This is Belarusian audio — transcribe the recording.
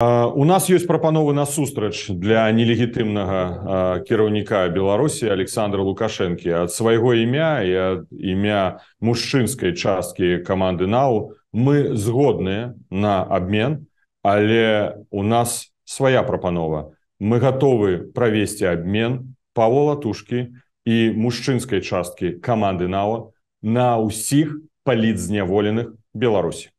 У нас ёсць прапановы насустрач для нелегітымнага кіраўніка Беларусі Александра Лукашэнкі. Ад свайго імя і імя мужчынскай часткі каманды Нау мы згодныя на абмен, але у нас свая прапанова. Мы гатовы правесці абмен Павалатушкі і мужчынскай часткі каманды Нала на ўсіх палітзняволеных Беларусі.